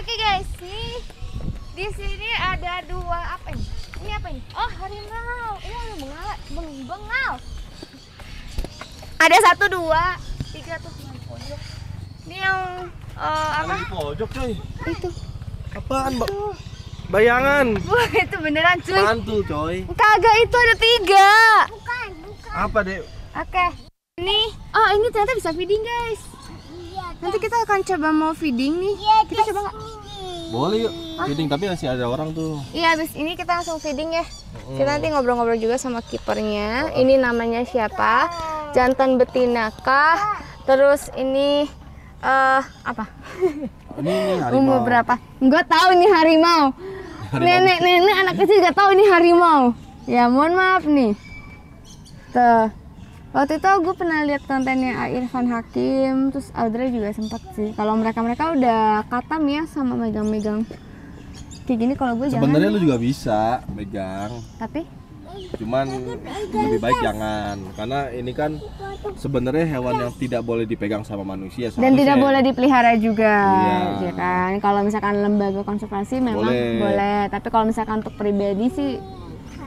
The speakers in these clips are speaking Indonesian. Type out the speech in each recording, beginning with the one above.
Oke okay guys, nih di sini ada dua apa ini? Ini apa ini? Oh harimau. Ini harimau bengal, beng bengal. Ada satu dua tiga tuh di pojok. Ini yang uh, apa? Di pojok cuy. Itu. Apaan mbak? Bayangan. Wah itu beneran cuy. Mantul coy. Kagak itu ada tiga. Bukan, bukan. Apa deh? Oke. Okay. Ini, oh ini ternyata bisa feeding guys. Nanti kita akan coba mau feeding nih. Ya, kita coba nggak? Boleh yuk. Ah. Feeding tapi masih ada orang tuh. Iya, habis ini kita langsung feeding ya. Kita nanti ngobrol-ngobrol juga sama kipernya. Ah, ah. Ini namanya siapa? Jantan betina kah? Terus ini uh, apa? Ini, harimau. Umur berapa? nggak tahu ini harimau. Nenek-nenek anak kecil gak tahu ini harimau. Ya mohon maaf nih. Tuh waktu itu gue pernah lihat kontennya Irfan Hakim terus Audrey juga sempat sih kalau mereka mereka udah katam ya sama megang-megang kayak gini kalau gue jangan sebenarnya lu juga bisa megang tapi cuman lebih baik jangan karena ini kan sebenarnya hewan yang tidak boleh dipegang sama manusia dan tidak boleh dipelihara juga iya. ya kan kalau misalkan lembaga konservasi memang boleh, boleh. tapi kalau misalkan untuk pribadi sih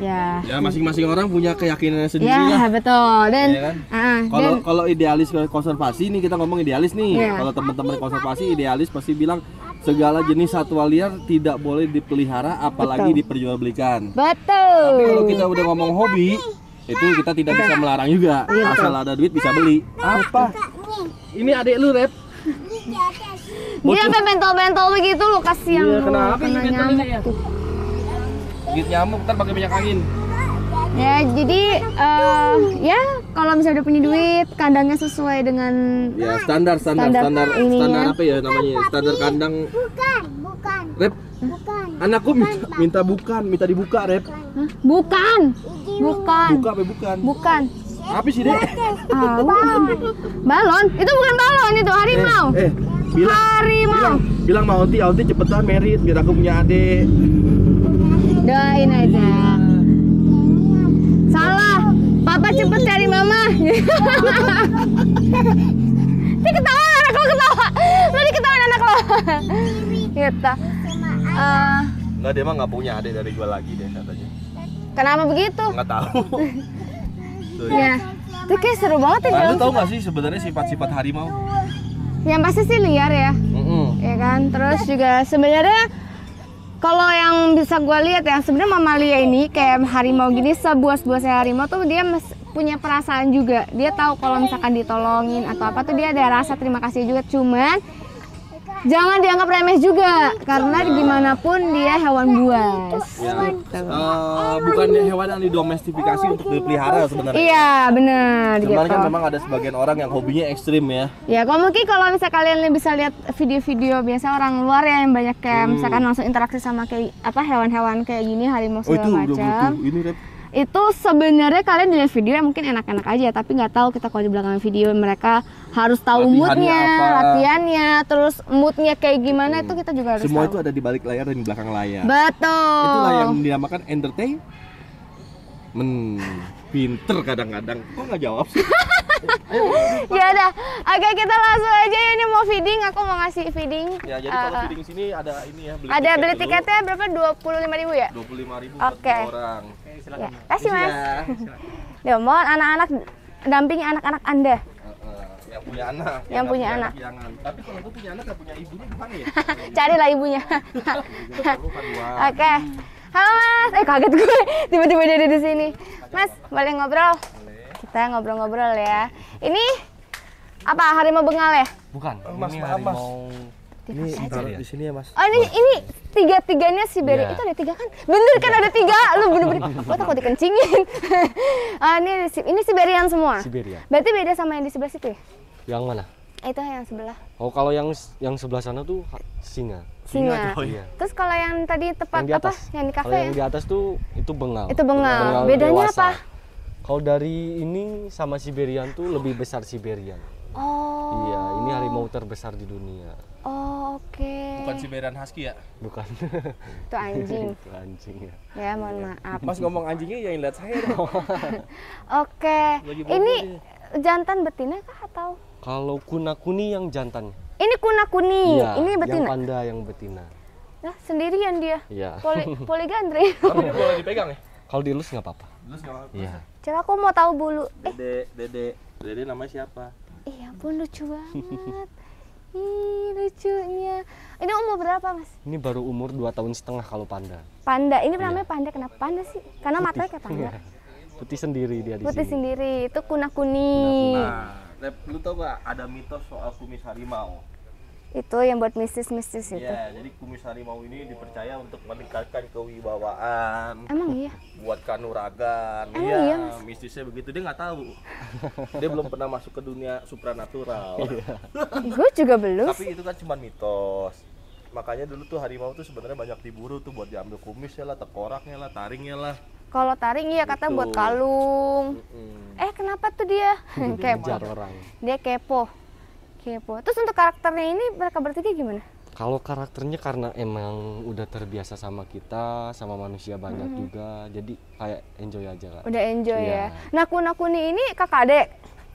ya ya masing-masing orang punya keyakinan sendiri ya lah. betul dan kalau ya kan? Ah, ah, kalau idealis konservasi ini kita ngomong idealis nih ya. kalau teman-teman konservasi idealis pasti bilang segala jenis satwa liar tidak boleh dipelihara apalagi betul. diperjualbelikan betul tapi kalau kita udah ngomong hobi itu kita tidak bisa melarang juga iya, asal ada duit bisa beli apa ini adik lu rep dia sampai bentol-bentol begitu lu kasihan iya, ya, kenapa kena gigit nyamuk ntar pakai minyak angin ya jadi uh, ya kalau misalnya udah punya duit kandangnya sesuai dengan ya standar standar standar standar, ini standar apa ya namanya standar kandang bukan bukan rep bukan anakku bukan, minta, minta bukan minta dibuka rep bukan bukan buka apa bukan bukan apa sih deh balon itu bukan balon itu harimau eh, eh bilang, harimau bilang, bilang mau nanti Auti cepetan merit biar aku punya adik doain aja iya. salah papa cepet iya, cari iya. mama dia ketawa anak lo ketawa lo ketawa anak lo gitu uh, Enggak dia mah nggak punya adik dari gue lagi deh katanya kenapa begitu nggak tahu ya. Itu kayak seru banget ya nah, lo tau gak sih sebenarnya sifat-sifat harimau? Yang pasti sih liar ya. Mm -mm. Ya kan. Terus juga sebenarnya kalau yang bisa gue lihat ya sebenarnya mamalia ini kayak harimau gini sebuah-sebuah harimau tuh dia punya perasaan juga dia tahu kalau misalkan ditolongin atau apa tuh dia ada rasa terima kasih juga cuman jangan dianggap remeh juga karena dimanapun dia hewan buas ya. gitu. uh, bukannya hewan yang didomestifikasi untuk dipelihara sebenarnya iya benar cuman gitu. kan memang ada sebagian orang yang hobinya ekstrim ya ya kalau mungkin kalau misal kalian bisa lihat video-video biasa orang luar ya yang banyak kayak hmm. misalkan langsung interaksi sama kayak apa hewan-hewan kayak gini harimau oh, segala oh, macam ini itu sebenarnya kalian dilihat video yang mungkin enak-enak aja tapi nggak tahu kita kalau di belakang video mereka harus tahu latihannya moodnya apa? latihannya terus moodnya kayak gimana hmm. itu kita juga harus semua tahu. itu ada di balik layar dan di belakang layar betul itulah yang dinamakan entertain men pinter kadang-kadang kok nggak jawab sih ya udah, oke kita langsung aja ya ini mau feeding, aku mau ngasih feeding. Ya jadi uh, kalau eh, eh. feeding sini ada ini ya. Beli ada tiket beli tiketnya dulu. berapa? Dua puluh lima ribu ya? Dua puluh lima ribu okay. buat orang. Oke, silakan. Ya, kasih mas. Ya, mohon anak-anak dampingi anak-anak anda eh, yang punya anak yang, yang punya, punya anak jangan tapi kalau punya anak gak punya ibunya gimana ya carilah ibunya oke okay. halo mas eh kaget gue tiba-tiba dia ada di sini mas boleh ngobrol kita ngobrol-ngobrol ya. Ini apa harimau bengal ya? Bukan. Mas, ini harimau Ini ya? di sini ya mas. Oh ini ini tiga tiganya si Beri yeah. itu ada tiga kan? Bener kan ada tiga? Lu bener bener. Gue takut dikencingin. oh, ini ini Siberian semua. Si ya. Berarti beda sama yang di sebelah situ ya? Yang mana? Ah, itu yang sebelah. Oh kalau yang yang sebelah sana tuh singa. Singa. Oh, iya. Terus kalau yang tadi tepat yang di atas. apa? Yang di kafe. yang ya? di atas tuh itu bengal. Itu bengal. bengal Bedanya dewasa. apa? Kalau dari ini sama Siberian tuh lebih besar Siberian. Oh. Iya, ini harimau terbesar di dunia. Oh, oke. Okay. Bukan Siberian Husky ya? Bukan. Itu anjing. Itu anjing ya. Ya, mohon iya. maaf. Mas ngomong anjingnya yang lihat saya dong. oke. Ini jantan betina kah atau? Kalau kuna kuni yang jantan. Ini kunakuni. Ya, ini betina. Yang panda yang betina. Nah, sendirian dia. Iya. Poli poligandri. Tapi boleh dipegang ya? Kalau dielus nggak apa-apa. Dielus nggak apa-apa. Iya. -apa coba aku mau tahu bulu eh. dede eh. dede dede namanya siapa iya eh, pun lucu banget Ih, lucunya. Ini umur berapa, Mas? Ini baru umur 2 tahun setengah kalau panda. Panda. Ini iya. panda. Kenapa panda sih? Karena Putih. matanya kayak panda. Iya. Putih sendiri dia di Putih sendiri. Itu kunah-kuning. Nah, lu tau gak ada mitos soal kumis harimau? itu yang buat mistis-mistis ya, itu. Iya, jadi kumis harimau ini dipercaya untuk meningkatkan kewibawaan. Emang iya. Buat kanuragan. Emang iya. iya mas? Mistisnya begitu dia nggak tahu. dia belum pernah masuk ke dunia supranatural. Iya. Gue juga belum. Tapi itu kan cuma mitos. Makanya dulu tuh harimau tuh sebenarnya banyak diburu tuh buat diambil kumisnya lah, tekoraknya lah, taringnya lah. Kalau taring iya kata buat kalung. Mm -mm. Eh kenapa tuh dia? kepo. Dia kepo kepo terus untuk karakternya ini mereka bertiga gimana kalau karakternya karena emang udah terbiasa sama kita sama manusia banyak hmm. juga jadi kayak enjoy aja kak udah enjoy ya, ya. naku kuni ini kakak adek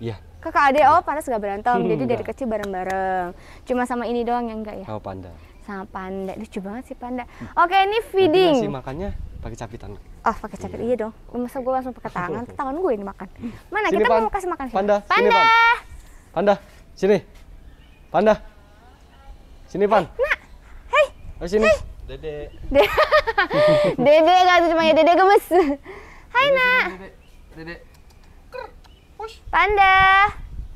iya kakak adek oh panas gak berantem hmm, jadi enggak. dari kecil bareng bareng cuma sama ini doang yang enggak ya sama panda sama panda lucu banget sih panda oke ini feeding Nanti masih makannya pakai capitan oh pakai capitan iya, iya dong masa gue langsung pakai tangan tangan gue ini makan mana sini, kita pan. mau kasih makan siapa? panda panda sini, pan. panda sini Panda. Sini Pan. Eh, Hei. Hey, sini. Hey. Dede. Dede. dede kata cuma ya Dede gemes. Hai dede, Nak. Dede. Dede. dede. Panda.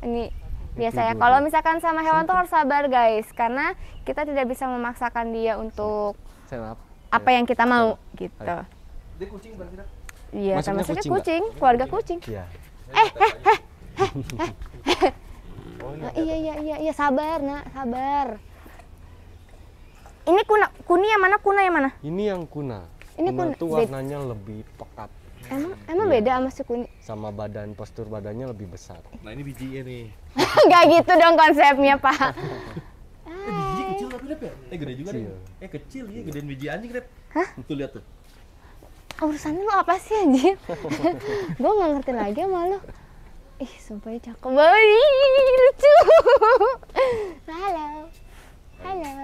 Ini biasa ya. Kalau misalkan sama hewan tuh harus sabar guys, karena kita tidak bisa memaksakan dia untuk Senap. apa yang kita mau Senap. gitu. Dia kucing berarti Iya, maksudnya kucing, kucing, keluarga kucing. Iya. Eh, eh, eh, eh, eh. Oh, iya, nah, iya, iya, iya, iya, sabar, nak, sabar. Ini kuna, kuni yang mana, kuna yang mana? Ini yang kuna. Ini kuna, kuna itu warnanya Bet. lebih pekat. Emang, emang iya. beda sama si kuni? Sama badan, postur badannya lebih besar. Nah ini biji ini. Gak gitu dong konsepnya, Pak. eh, biji kecil tapi Rep ya? Eh gede juga kecil. Eh kecil, iya gedean biji anjing Rep. Hah? Tuh lihat tuh. Urusannya lo apa sih anjir? Gue gak ngerti lagi sama lo ih sumpahnya cakep banget ih, lucu halo halo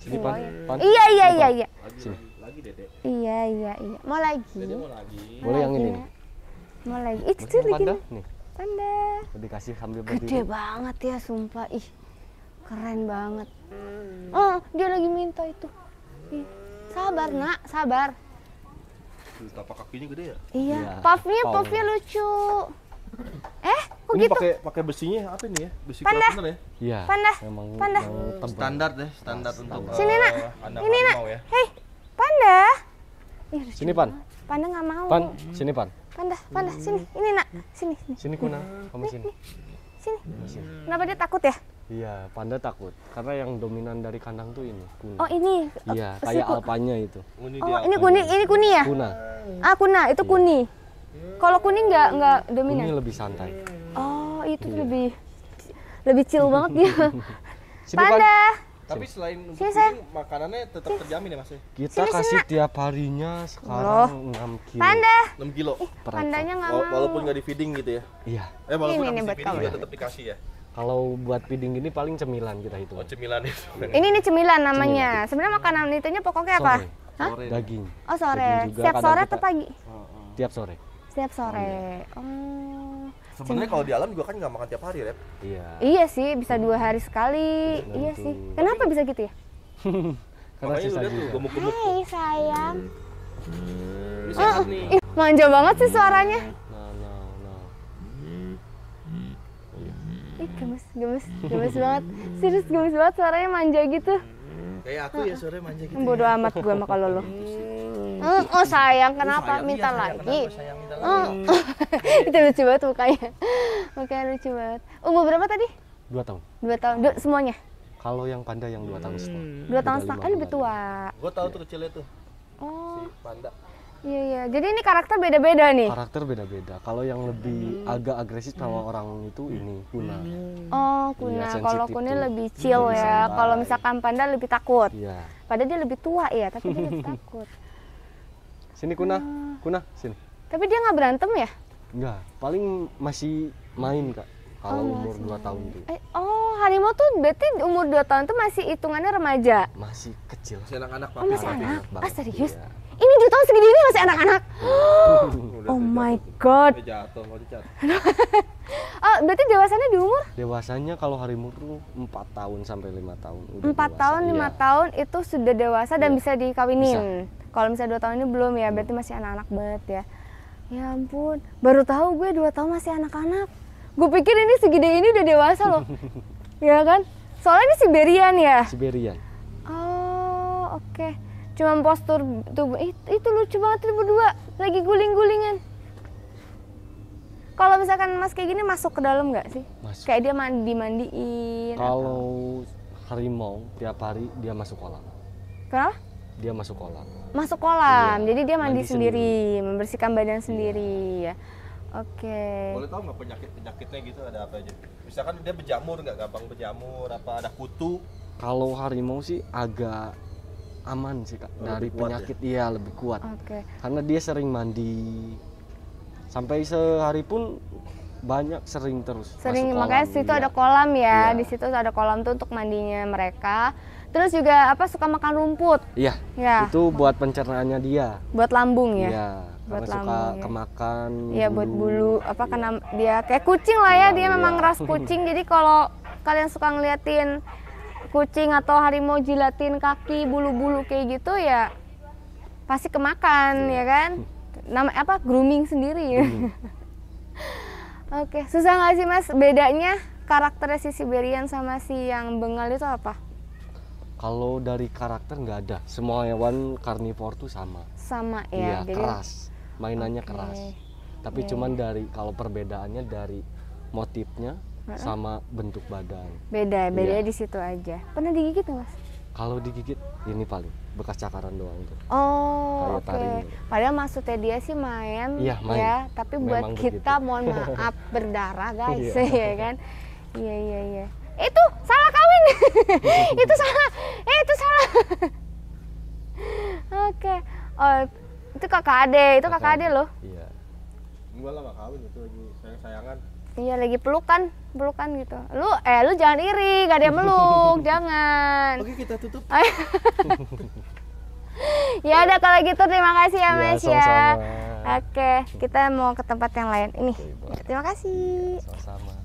sini pan, pan. iya iya iya iya sini lagi Dedek. iya iya iya mau lagi dede mau lagi boleh yang ini mau lagi itu tuh lagi panda nih panda dikasih sambil berdiri gede banget ya sumpah ih keren banget oh dia lagi minta itu ih, sabar nak sabar tapak kakinya gede ya iya, iya. Puffnya, puffnya lucu. puffnya lucu Eh, kok ini gitu? Pakai pakai besinya apa ini ya? Besi panda. ya? Iya. Panda. panda. standar deh, standar nah, untuk Sini, Nak. Uh, ini, Nak. Ya. Hei, panda. Ih, sini, Pan. Panda nggak mau. Pan, sini, Pan. Panda, panda, sini. Ini, Nak. Sini, sini. Sini, Kuna. Kamu sini. Sini. sini. Kenapa dia takut ya? Iya, panda takut. Karena yang dominan dari kandang tuh ini, kuna. Oh, ini. Iya, kayak alpanya itu. oh, ini kuni, ini kuni ya? Kuna. Ah, kuna, itu iya. kuni. Kalau kuning nggak nggak dominan. Kuning lebih santai. Oh itu iya. lebih lebih chill banget dia. Ya. Panda. Tapi selain untuk kuning, makanannya tetap terjamin ya mas? Kita Sini, kasih tiap harinya sekarang enam kilo. Panda. enam kilo. Eh, pandanya nggak mau. Walaupun nggak di feeding gitu ya? Iya. Eh walaupun ini, ini buat feeding juga tetap dikasih ya? Kalau buat feeding ini paling cemilan kita itu. Oh, cemilan itu. Iya. Ini ini cemilan namanya. Cemilan. Sebenarnya makanan itunya pokoknya apa? Sore. Hah? Daging. Oh, sore. Daging Siap sore atau pagi? Oh, oh. Tiap sore. Setiap oh, sore. Oh. oh. Sebenarnya kalau di alam juga kan nggak makan tiap hari, Rep. Iya. Iya sih, bisa dua hari sekali. iya sih. Kenapa bisa gitu ya? Karena Makanya sisa juga. Gemuk -gemuk. Hai, sayang. Hmm. Ini oh, Ih, manja banget sih suaranya. Ih, gemes, gemes, gemes banget. Serius gemes banget suaranya manja gitu. Kayak aku ya suaranya manja gitu. Bodoh ya. amat gue sama kalau lo. Gitu hmm. Oh sayang, kenapa? Minta iya, lagi. Kenapa, sayang oh. itu lucu banget mukanya mukanya lucu banget umur berapa tadi dua tahun dua tahun dua, semuanya kalau yang panda yang dua tahun setengah hmm. dua tahun setengah kan lebih tua gue tahu tuh kecilnya tuh oh. si panda Iya iya. Jadi ini karakter beda-beda nih. Karakter beda-beda. Kalau yang lebih hmm. agak agresif sama hmm. orang itu ini kuna. Hmm. Oh kuna. Iya, kalau kuna lebih chill ya. Kalau misalkan panda lebih takut. Iya. Padahal dia lebih tua ya, tapi dia lebih takut. Sini kuna, hmm. kuna sini. Tapi dia nggak berantem ya? Nggak, paling masih main kak. Kalau oh, umur dua tahun itu. Eh, oh, harimau tuh berarti umur dua tahun tuh masih hitungannya remaja. Masih kecil. Masih anak-anak Pak. Oh, masih anak. anak. Ah, serius? Iya. Ini dua tahun segini masih anak-anak. oh my god. Jatuh, oh, berarti dewasanya di umur? Dewasanya kalau harimau tuh empat tahun sampai lima tahun. empat tahun, iya. lima ya. tahun itu sudah dewasa dan iya. bisa dikawinin. Kalau misalnya dua tahun ini belum ya, iya. berarti masih anak-anak banget ya. Ya ampun, baru tahu gue dua tahun masih anak-anak. Gue pikir ini segede ini udah dewasa loh. ya kan? Soalnya ini Siberian ya? Siberian. Oh, oke. Okay. Cuman postur tubuh itu, itu lucu banget itu berdua lagi guling-gulingan. Kalau misalkan Mas kayak gini masuk ke dalam nggak sih? Masuk. Kayak dia mandi-mandiin. Kalau atau... harimau tiap hari dia masuk kolam. Kenapa? dia masuk kolam masuk kolam iya. jadi dia mandi, mandi sendiri. sendiri membersihkan badan iya. sendiri iya. Oke. Okay. Boleh tahu nggak penyakit penyakitnya gitu ada apa aja? Misalkan dia berjamur nggak gampang berjamur, apa ada kutu? Kalau harimau sih agak aman sih kak lebih dari penyakit ya? iya lebih kuat. Oke. Okay. Karena dia sering mandi sampai sehari pun banyak sering terus sering masuk makanya situ iya. ada kolam ya iya. di situ ada kolam tuh untuk mandinya mereka terus juga apa suka makan rumput iya ya. itu buat pencernaannya dia buat lambung ya, iya, buat lambung ya. kemakan iya buat bulu apa karena dia kayak kucing lah ya dia iya. memang ras kucing jadi kalau kalian suka ngeliatin kucing atau harimau jilatin kaki bulu-bulu kayak gitu ya pasti kemakan iya. ya kan nama apa grooming sendiri ya. -hmm. Oke, susah nggak sih mas bedanya karakternya si Siberian sama si yang Bengal itu apa? Kalau dari karakter nggak ada, semua hewan karnivor tuh sama. Sama ya. Iya, jadi... keras, mainannya okay. keras. Tapi yeah. cuman iya. dari kalau perbedaannya dari motifnya sama bentuk badan. Beda, iya. bedanya iya. di situ aja. Pernah digigit nggak mas? kalau digigit ini paling bekas cakaran doang tuh. Oh, oke. Okay. Padahal maksudnya dia sih main, iya, main. ya, tapi Memang buat begitu. kita mohon maaf berdarah iya. guys, ya kan? Iya iya iya. Itu salah kawin. itu salah. Eh, itu salah. oke. Okay. Oh, itu kakak Ade, itu kakak, kakak Ade loh. Iya. Gua lama kawin itu lagi sayang-sayangan. Iya lagi pelukan, pelukan gitu. Lu eh lu jangan iri, gak ada yang meluk, jangan. Oke kita tutup. ya ada kalau gitu terima kasih ya, ya Mas ya. Oke kita mau ke tempat yang lain ini. Oke, terima kasih. Iya, sama-sama.